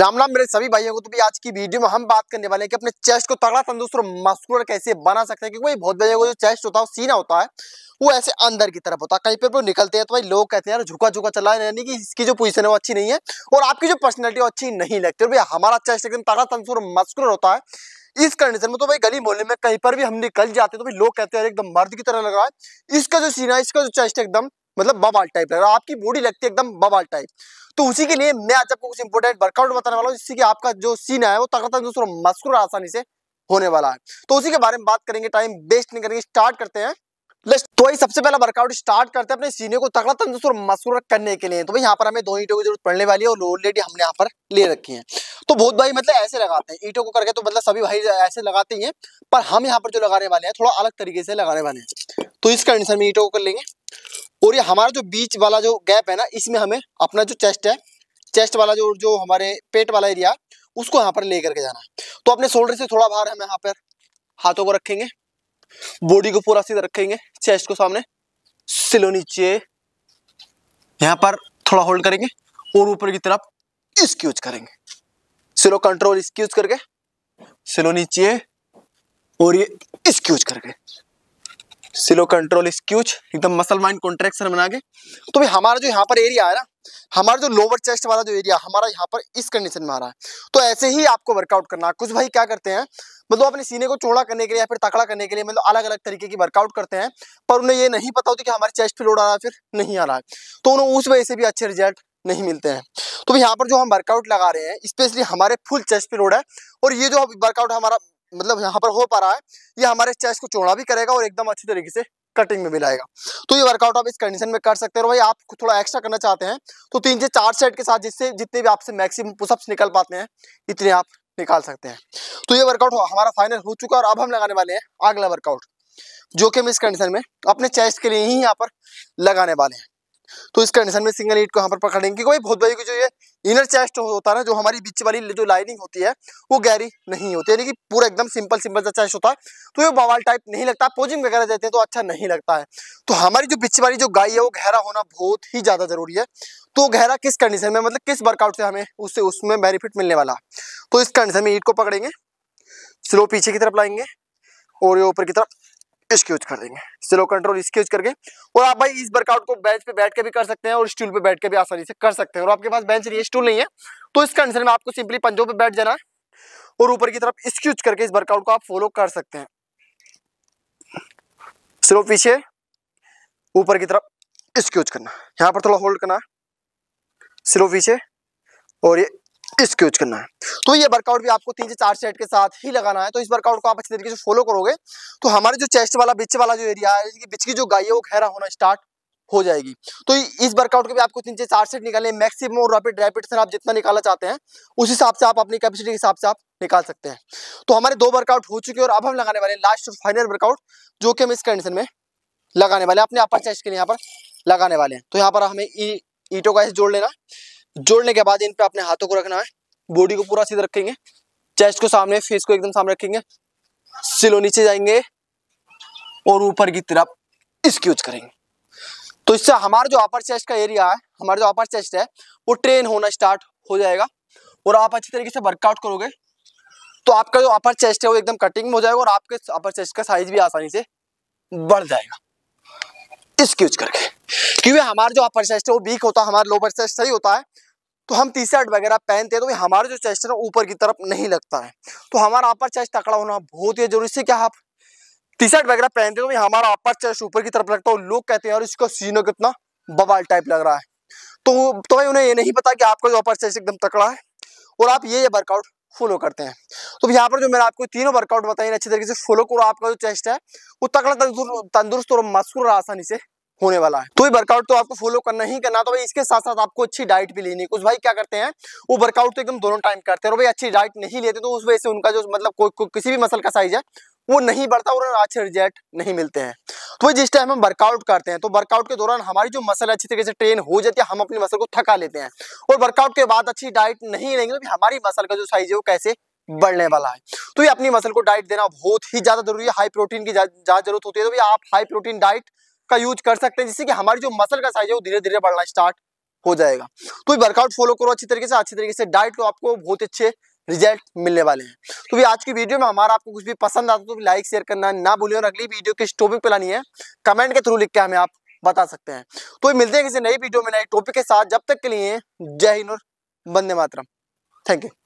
राम राम मेरे सभी भाइयों को तो भी आज की वीडियो में हम बात करने वाले हैं कि अपने चेस्ट को तगड़ा तंदुरुस्त और मस्कुलर कैसे बना सकते हैं क्योंकि बहुत भाइयों को जो चेस्ट होता है सीना होता है वो ऐसे अंदर की तरफ होता है कहीं पर वो निकलते हैं तो भाई लोग कहते हैं यार झुका झुका चला है यानी कि इसकी जो पोजीशन है वो अच्छी नहीं है और आपकी जो पर्सनैलिटी वो अच्छी नहीं लगती और भाई हमारा चेस्ट एकदम तगड़ा तंदुरुस्त और मस्कुलर होता है इस कंडीशन में तो भाई गली मोहल्ले में कहीं पर भी हम निकल जाते हैं तो भाई लोग कहते हैं एकदम मर्द की तरह लग रहा है इसका जो सीना है इसका जो चेस्ट एकदम मतलब बवाल टाइप लग रहा आपकी बॉडी लगती है एकदम बवाल टाइप तो उसी के लिए मैं आज आपको कुछ इंपोर्टेंट वर्कआउट बताने वाला हूँ जिससे कि आपका जो सीन है वो तकता दूसरों मस्कुर आसानी से होने वाला है तो उसी के बारे में बात करेंगे टाइम वेस्ट नहीं करेंगे स्टार्ट करते हैं तो वही सबसे पहला वर्कआउट स्टार्ट करते हैं अपने सीने को तगड़ा तंदुरुस्त और मसूर करने के लिए तो भाई यहाँ पर हमें दो ईटों की जरूरत पड़ने वाली है और लेडी हमने यहाँ पर ले रखी है तो बहुत भाई मतलब ऐसे लगाते हैं ईटों को करके तो मतलब सभी भाई ऐसे लगाते ही हैं पर हम यहाँ पर जो लगाने वाले हैं थोड़ा अलग तरीके से लगाने वाले हैं तो इस कंडीशन में ईटों को कर लेंगे और ये हमारा जो बीच वाला जो गैप है ना इसमें हमें अपना जो चेस्ट है चेस्ट वाला जो जो हमारे पेट वाला एरिया उसको यहाँ पर ले करके जाना है तो अपने शोल्डर से थोड़ा बाहर हम यहाँ पर हाथों को रखेंगे बॉडी को पूरा सीधा रखेंगे चेस्ट को सामने सिलो नीचे यहाँ पर थोड़ा होल्ड करेंगे और ऊपर की तरफ स्क्यूज करेंगे सिलो कंट्रोल स्क्यूज करके सिलो नीचे और ये स्क्यूज करके सिलो कंट्रोल स्क्यूच एकदम मसल माइंड कॉन्ट्रेक्शन बना के तो भाई हमारा जो यहाँ पर एरिया है ना हमारा जो लोअर चेस्ट वाला जो एरिया हमारा यहाँ पर इस कंडीशन में आ रहा है तो ऐसे ही आपको वर्कआउट करना कुछ भाई क्या करते हैं मतलब अपने सीने को चौड़ा करने के लिए या फिर तकड़ा करने के लिए मतलब अलग अलग तरीके की वर्कआउट करते हैं पर उन्हें ये नहीं पता होती कि हमारे चेस्ट पे लोड आ रहा है फिर नहीं आ रहा है तो उन्हें उस वजह से भी अच्छे रिजल्ट नहीं मिलते हैं तो यहाँ पर जो हम वर्कआउट लगा रहे हैं स्पेशली हमारे फुल चेस्ट पे लोड है और ये जो वर्कआउट हमारा मतलब यहाँ पर हो पा रहा है ये हमारे चेस्ट को चौड़ा भी करेगा और एकदम अच्छी तरीके से कटिंग में भी लाएगा तो ये वर्कआउट आप इस कंडीशन में कर सकते हो भाई आप थोड़ा एक्स्ट्रा करना चाहते हैं तो तीन से चार सेट के साथ जिससे जितने भी आपसे मैक्सिमम पुशअप्स निकल पाते हैं इतने आप निकाल सकते हैं तो ये वर्कआउट हमारा फाइनल हो चुका है और अब हम लगाने वाले हैं अगला वर्कआउट जो कि हम इस कंडीशन में अपने चेस्ट के लिए ही यहाँ पर लगाने वाले हैं तो इस कंडीशन में सिंगल ईट को यहाँ पर पकड़ेंगे क्योंकि भाई बहुत भाई की जो ये इनर चेस्ट होता है ना जो हमारी बीच वाली जो लाइनिंग होती है वो गहरी नहीं होती यानी कि पूरा एकदम सिंपल सिंपल सा चेस्ट होता है तो ये बवाल टाइप नहीं लगता पोजिंग वगैरह देते हैं तो अच्छा नहीं लगता है तो हमारी जो बीच वाली जो गाय है वो गहरा होना बहुत ही ज़्यादा ज़रूरी है तो गहरा किस कंडीशन में मतलब किस वर्कआउट से हमें उससे उसमें बेनिफिट मिलने वाला तो इस कंडीशन में ईट को पकड़ेंगे स्लो पीछे की तरफ लाएंगे और ये ऊपर की तरफ इसके यूज कर देंगे स्लो कंट्रोल इसके यूज करके और आप भाई इस वर्कआउट को बेंच पे बैठ के भी कर सकते हैं और स्टूल पे बैठ के भी आसानी से कर सकते हैं और आपके पास बेंच नहीं है स्टूल नहीं है तो इस कंडीशन में आपको सिंपली पंजों पे बैठ जाना और ऊपर की तरफ इसके यूज करके इस वर्कआउट को आप फॉलो कर सकते हैं स्लो पीछे ऊपर की तरफ इसके यूज करना यहाँ पर थोड़ा होल्ड करना स्लो पीछे और ये इसको यूज करना है तो ये वर्कआउट भी आपको तीन से चार सेट के साथ ही लगाना है तो इस वर्कआउट को आप अच्छे तरीके से फॉलो करोगे तो हमारे जो चेस्ट वाला बिच वाला जो एरिया है बिच की जो गाय है वो खहरा होना स्टार्ट हो जाएगी तो इस वर्कआउट के भी आपको तीन से चार सेट निकालने मैक्सिमम और रैपिड रैपिड से आप जितना निकालना चाहते हैं उस हिसाब से आप अपनी कैपेसिटी के हिसाब से आप निकाल सकते हैं तो हमारे दो वर्कआउट हो चुके हैं और अब हम लगाने वाले लास्ट और फाइनल वर्कआउट जो कि हम इस कंडीशन में लगाने वाले अपने अपर चेस्ट के लिए यहाँ पर लगाने वाले हैं तो यहाँ पर हमें ईटो e, का e जोड़ लेना जोड़ने के बाद इन पे अपने हाथों को रखना है बॉडी को पूरा सीधा रखेंगे चेस्ट को सामने फेस को एकदम सामने रखेंगे सिलो नीचे जाएंगे और ऊपर की तरफ स्क्यूज करेंगे तो इससे हमारा जो अपर चेस्ट का एरिया है हमारा जो अपर चेस्ट है वो ट्रेन होना स्टार्ट हो जाएगा और आप अच्छी तरीके से वर्कआउट करोगे तो आपका जो अपर चेस्ट है वो एकदम कटिंग में हो जाएगा और आपके अपर चेस्ट का साइज भी आसानी से बढ़ जाएगा इसकी यूज करके क्योंकि हमारा जो अपर चेस्ट है वो वीक होता है हमारा लोअर चेस्ट सही होता है तो हम टी शर्ट वगैरह पहनते हैं तो हमारा जो चेस्ट है ऊपर की तरफ नहीं लगता है तो हमारा अपर चेस्ट तकड़ा होना बहुत ही जरूरी से क्या आप टी शर्ट वगैरह पहनते हो तो हमारा अपर चेस्ट ऊपर की तरफ लगता है लोग कहते हैं और इसका सीनो कितना बवाल टाइप लग रहा है तो तो भाई उन्हें ये नहीं पता कि आपका जो अपर चेस्ट एकदम तकड़ा है और आप ये वर्कआउट फॉलो करते हैं तो यहाँ पर जो मैंने आपको तीनों वर्कआउट बताए अच्छी तरीके से फॉलो करो आपका जो चेस्ट है वो तकड़ा तंदुरुस्त और मशहूर आसानी से होने वाला है तो ये वर्कआउट तो आपको फॉलो करना ही करना तो भाई इसके साथ साथ आपको अच्छी डाइट भी लेनी है कुछ भाई क्या करते हैं वो वर्कआउट तो एकदम दोनों टाइम करते हैं और भाई अच्छी डाइट नहीं लेते तो उस वजह से उनका जो मतलब कोई को, किसी भी मसल का साइज है वो नहीं बढ़ता और अच्छे रिजल्ट नहीं मिलते हैं तो जिस टाइम हम वर्कआउट करते हैं तो वर्कआउट के दौरान हमारी जो मसल अच्छी तरीके से ट्रेन हो जाती है हम अपनी मसल को थका लेते हैं और वर्कआउट के बाद अच्छी डाइट नहीं लेंगे तो हमारी मसल का जो साइज है वो कैसे बढ़ने वाला है तो ये अपनी मसल को डाइट देना बहुत ही ज्यादा जरूरी है हाई प्रोटीन की ज्यादा जरूरत होती है तो भी आप हाई प्रोटीन डाइट का यूज कर सकते हैं जिससे कि हमारी जो मसल का साइज है वो धीरे धीरे बढ़ना स्टार्ट हो जाएगा तो वर्कआउट फॉलो करो अच्छी तरीके से अच्छी तरीके से डाइट को आपको बहुत अच्छे रिजल्ट मिलने वाले हैं तो भी आज की वीडियो में हमारा आपको कुछ भी पसंद आता तो लाइक शेयर करना ना भूलें और अगली वीडियो किस टॉपिक पर लानी है कमेंट के थ्रू लिख के हमें आप बता सकते हैं तो मिलते हैं किसी नई वीडियो में नए टॉपिक के साथ जब तक के लिए जय हिंद और बंदे मातरम थैंक यू